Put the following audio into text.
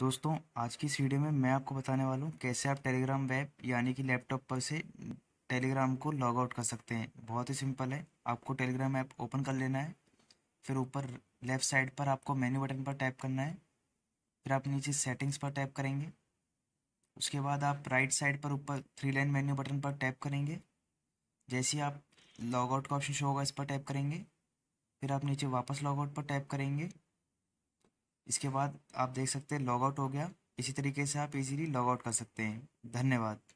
दोस्तों आज की इस वीडियो में मैं आपको बताने वाला हूँ कैसे आप टेलीग्राम वेब यानी कि लैपटॉप पर से टेलीग्राम को लॉग आउट कर सकते हैं बहुत ही सिंपल है आपको टेलीग्राम ऐप ओपन कर लेना है फिर ऊपर लेफ़्ट साइड पर आपको मेन्यू बटन पर टैप करना है फिर आप नीचे सेटिंग्स पर टैप करेंगे उसके बाद आप राइट साइड पर ऊपर थ्री लाइन मेन्यू बटन पर टैप करेंगे जैसे ही आप लॉग आउट का ऑप्शन शो होगा इस पर टैप करेंगे फिर आप नीचे वापस लॉग आउट पर टैप करेंगे इसके बाद आप देख सकते हैं लॉग आउट हो गया इसी तरीके से आप इजीली लॉग आउट कर सकते हैं धन्यवाद